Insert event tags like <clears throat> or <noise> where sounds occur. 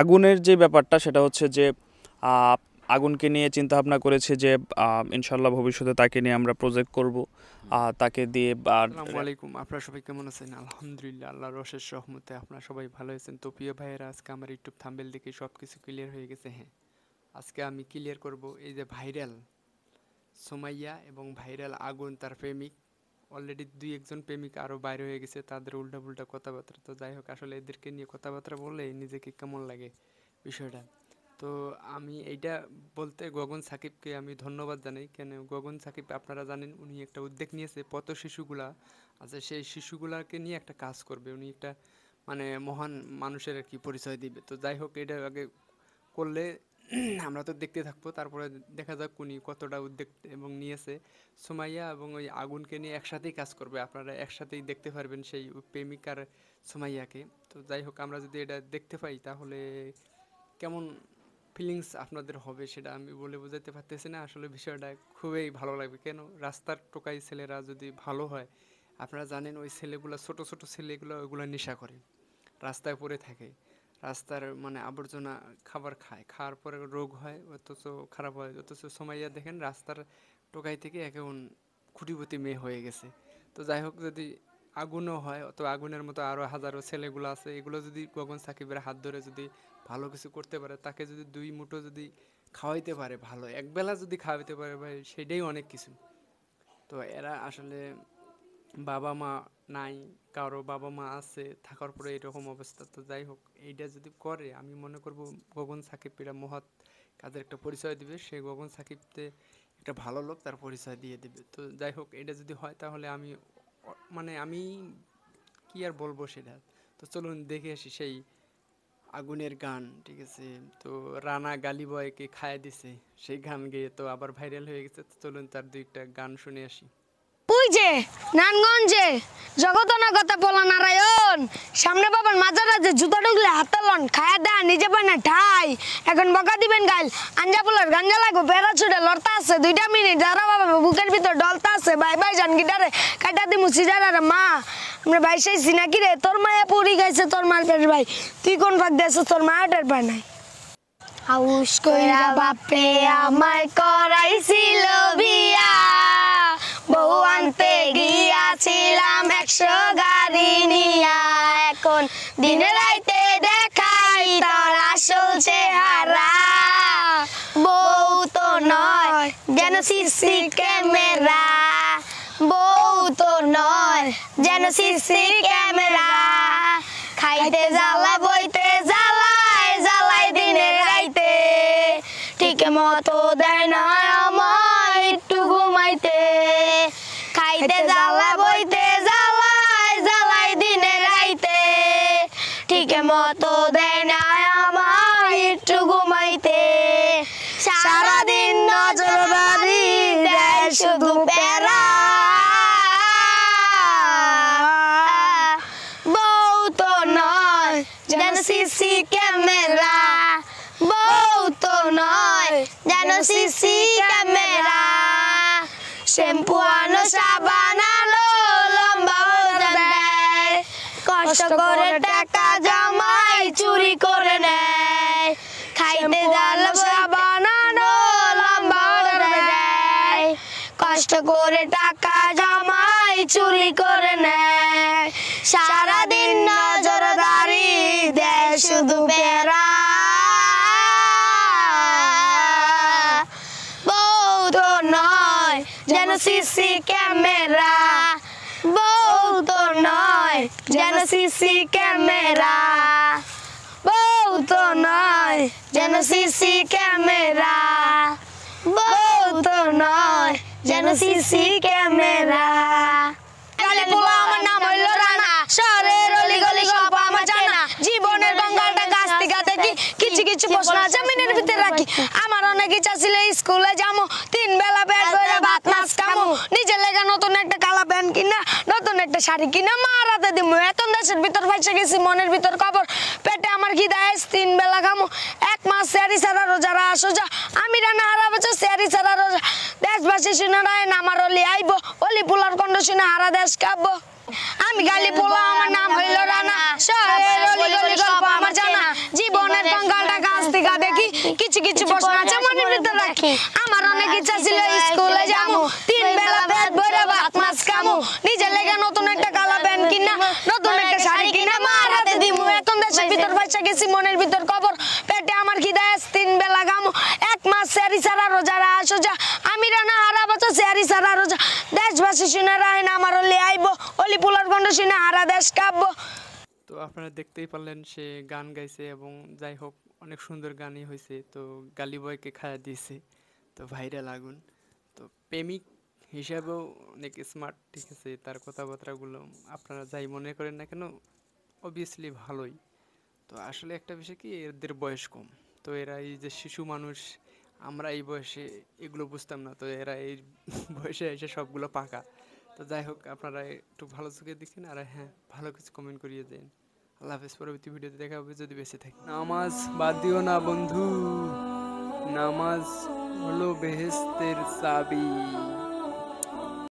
আগুনের যে ব্যাপারটা সেটা হচ্ছে যে আগুনকে নিয়ে চিন্তা ভাবনা করেছে যে ইনশাল্লাহ ভবিষ্যতে তাকে নিয়ে আমরা প্রজেক্ট করব তাকে দিয়ে আলাইকুম আপনারা সবাই কেমন আছেন আলহামদুলিল্লাহ আল্লাহর রশের সহমতে আপনারা সবাই ভালো আছেন তো প্রিয় ভাইয়েরা আজকে আমার ইউটিউব থাম্বেল দেখে সব কিছু ক্লিয়ার হয়ে গেছে হ্যাঁ আজকে আমি ক্লিয়ার করব এই যে ভাইরাল সোমাইয়া এবং ভাইরাল আগুন তার প্রেমিক অলরেডি দুই একজন প্রেমিক আরও বাইরে হয়ে গেছে তাদের উল্টাপুল্টা কথাবার্তা তো যাই হোক আসলে এদেরকে নিয়ে কথাবার্তা বললে নিজেকে কেমন লাগে বিষয়টা তো আমি এইটা বলতে গগন সাকিবকে আমি ধন্যবাদ জানাই কেন গগন সাকিব আপনারা জানেন উনি একটা উদ্যোগ নিয়েছে পত শিশুগুলা আচ্ছা সেই শিশুগুলাকে নিয়ে একটা কাজ করবে উনি একটা মানে মহান মানুষের আর কি পরিচয় দিবে তো যাই হোক এটা আগে করলে <clears throat> আমরা তো দেখতে থাকবো তারপরে দেখা যাক উনি কতটা উদ্যোগ এবং নিয়েছে সোমাইয়া এবং ওই আগুনকে নিয়ে একসাথেই কাজ করবে আপনারা একসাথেই দেখতে পারবেন সেই প্রেমিকার সোমাইয়াকে তো যাই হোক আমরা যদি এটা দেখতে পাই তাহলে কেমন ফিলিংস আপনাদের হবে সেটা আমি বলে বোঝাতে পারতেছি না আসলে বিষয়টা খুবই ভালো লাগবে কেন রাস্তার টোকাই ছেলেরা যদি ভালো হয় আপনারা জানেন ওই ছেলেগুলো ছোট ছোট ছেলেগুলো ওইগুলো নেশা করে রাস্তায় পড়ে থাকে রাস্তার মানে আবর্জনা খাবার খায় খাওয়ার পরে রোগ হয় অথচ খারাপ হয় অথচ সোমাইয়া দেখেন রাস্তার টোকাই থেকে এখন খুঁটিপতি মেয়ে হয়ে গেছে তো যাই হোক যদি আগুনও হয় অত আগুনের মতো আরও হাজারো ছেলেগুলো আছে এগুলো যদি গগন সাকিবের হাত ধরে যদি ভালো কিছু করতে পারে তাকে যদি দুই মুঠো যদি খাওয়াইতে পারে ভালো একবেলা যদি খাওয়াইতে পারে ভাই সেটাই অনেক কিছু তো এরা আসলে বাবা মা নাই কারো বাবা মা আছে থাকার পরে এরকম অবস্থা তো যাই হোক এইটা যদি করে আমি মনে করব গগন সাকিব এটা মহৎ কাজের একটা পরিচয় দিবে সেই গগন সাকিবতে একটা ভালো লোক তার পরিচয় দিয়ে দিবে তো যাই হোক এটা যদি হয় তাহলে আমি মানে আমি কি আর বলবো সেটা তো চলুন দেখে আসি সেই আগুনের গান ঠিক আছে তো রানা গালিবয়কে খায় দিছে সেই গান গেয়ে তো আবার ভাইরাল হয়ে গেছে তো চলুন তার দুইটা গান শুনে আসি ওই যে নানগঞ্জে জগতনগতা পোলা নারায়ণ সামনে বাবার মাজারা যে জুতা ঢুকলে হাতে লন খায়া দেয়া নিজে বানে ঠাই এখন বকা দিবেন গাইল আঞ্জা পোলার গাঞ্জা লাগো বেড়া ছুটে লড়তা আছে দুইটা মিনিট দাঁড়া বাবা বুকের ভিতর ডলতা আছে বাই বাই জান গিটারে কাটা দিমু সিজারারে মা আমরা ভাই সেই সিনাকি রে তোর মায়া পুরি গাইছে তোর মার পেট ভাই তুই কোন ভাগ দিয়েছ তোর মায়া টের পায় নাই আউস কইরা বাপে আমায় করাইছিল বিয়া একশো এখন দিনে রাইতে দেখাই তার আসল চেহারা বউ তো নয় যেন সিসি ক্যামেরা বউ তো নয় যেন সিসি ক্যামেরা খাইতে জ্বালা বইতে জ্বালায় জ্বালায় দিনে রাইতে ঠিক মতো দেয় না আমায় একটু ঘুমাইতে খাইতে জ্বালা গাজর বাড়ি দেয় শুধু পেরা বউ তো নয় যেন সিসি ক্যামেরা বউ তো নয় যেন সিসি ক্যামেরা শ্যাম্পু আনো সাবান আলো লম্বা কষ্ট করে টাকা কষ্ট করে টাকা জমাই চুরি করে নেয় সারাদিন নজরদারি দেয় শুধু বেড়া বৌদ্ধ নয় যেন সিসি ক্যামেরা বৌদ্ধ নয় যেন সিসি ক্যামেরা বৌদ্ধ নয় যেন সিসি ক্যামেরা সিসি ক্যামেরা কালে পোলা আমার নাম হইল রানা শহরের অলি গলি সব আমার জানা জীবনের বাঙ্গালটা গাছ থেকে দেখি কিছু কিছু প্রশ্ন আছে মিনের ভিতরে রাখি আমার অনেক ইচ্ছা ছিল স্কুলে যামো তিন বেলা ব্যাট করে ভাত মাছ খামো নিজের লেগে নতুন একটা কালা প্যান্ট কিনা নতুন একটা শাড়ি কিনা মা রাতে দিমো এত দেশের ভিতর ফাইসে গেছি মনের ভিতর খবর পেটে আমার কি দেয় তিন বেলা খামো এক মাস স্যারি সারা রোজারা আসো যা আমি রানা দেশে শুনে রায় আমার আইব অলি পোলার কণ্ঠ শুনে হারা দেশ কাব্য আমি গালি পোলা আমার নাম হইল রানা গল্প আমার জানা জীবনের কঙ্কালটা গাছ দিঘা দেখি কিছু কিছু প্রশ্ন আছে মনে ভিতরে রাখি আমার অনেক ইচ্ছা ছিল স্কুলে যাবো তিন বেলা পেট ভরে ভাত মাছ খামো নিজে লেগে নতুন একটা কালা প্যান্ট কিনা নতুন একটা শাড়ি কিনা মার হাতে দিমু এখন দেশের ভিতর বাসা গেছি মনের ভিতর কবর পেটে আমার খিদা তিন বেলা গামো এক মাস সেরি সারা রোজারা আসো যা দেশবাসী শুনে রায় আমার হলে আইব অলি পুলার গন্ড শুনে হারা দেশ কাঁপবো তো আপনারা দেখতেই পারলেন সে গান গাইছে এবং যাই হোক অনেক সুন্দর গানই হয়েছে তো গালি বয়কে খায়া দিয়েছে তো ভাইরা লাগুন তো প্রেমিক হিসাবেও অনেক স্মার্ট ঠিক আছে তার কথাবার্তাগুলো আপনারা যাই মনে করেন না কেন অবভিয়াসলি ভালোই তো আসলে একটা বিষয় কি এদের বয়স কম তো এরা এই যে শিশু মানুষ আমরা এই বয়সে এগুলো বুঝতাম না তো এরা এই <laughs> বয়সে এসে সবগুলো পাকা তো যাই হোক আপনারা একটু ভালো চোখে দেখেন আর হ্যাঁ ভালো কিছু কমেন্ট করিয়ে দেন আল্লাহ হাফেজ পরবর্তী ভিডিওতে দেখা হবে যদি বেঁচে থাকি নামাজ বাদ দিও না বন্ধু নামাজ হলো বেহেস্তের চাবি